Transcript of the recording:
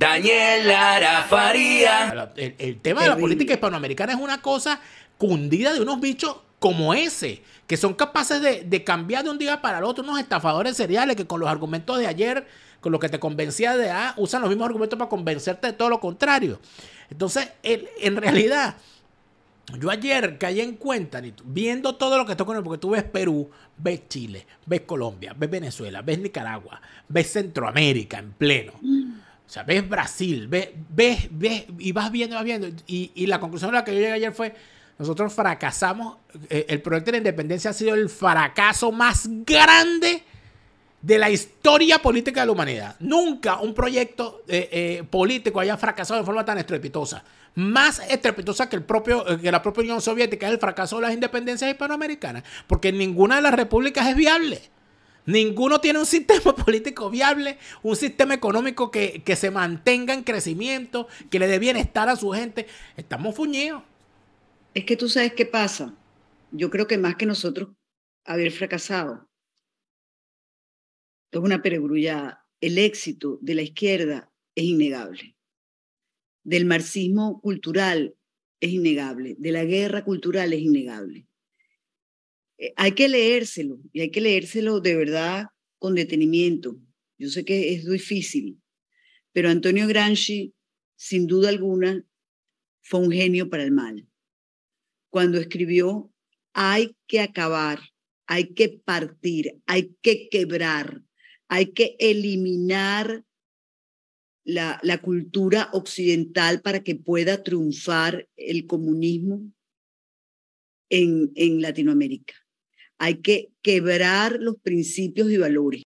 Daniel Lara El, tema de la política hispanoamericana es una cosa cundida de unos bichos como ese, que son capaces de, cambiar de un día para el otro unos estafadores seriales que con los argumentos de ayer, con lo que te convencía de A, usan los mismos argumentos para convencerte de todo lo contrario. Entonces, en realidad, yo ayer caí en cuenta, viendo todo lo que estoy con porque tú ves Perú, ves Chile, ves Colombia, ves Venezuela, ves Nicaragua, ves Centroamérica en pleno. Mm. O sea, ves Brasil, ves, ves, ves, y vas viendo, vas viendo. Y, y la conclusión a la que yo llegué ayer fue, nosotros fracasamos, eh, el proyecto de la independencia ha sido el fracaso más grande de la historia política de la humanidad. Nunca un proyecto eh, eh, político haya fracasado de forma tan estrepitosa. Más estrepitosa que, el propio, que la propia Unión Soviética es el fracaso de las independencias hispanoamericanas, porque ninguna de las repúblicas es viable. Ninguno tiene un sistema político viable, un sistema económico que, que se mantenga en crecimiento, que le dé bienestar a su gente. Estamos fuñidos. Es que tú sabes qué pasa. Yo creo que más que nosotros haber fracasado, es una peregrullada. El éxito de la izquierda es innegable. Del marxismo cultural es innegable. De la guerra cultural es innegable. Eh, hay que leérselo y hay que leérselo de verdad con detenimiento. Yo sé que es difícil, pero Antonio Gramsci, sin duda alguna, fue un genio para el mal. Cuando escribió, hay que acabar, hay que partir, hay que quebrar, hay que eliminar la, cultura occidental para que pueda triunfar el comunismo en Latinoamérica. Hay que quebrar los principios y valores.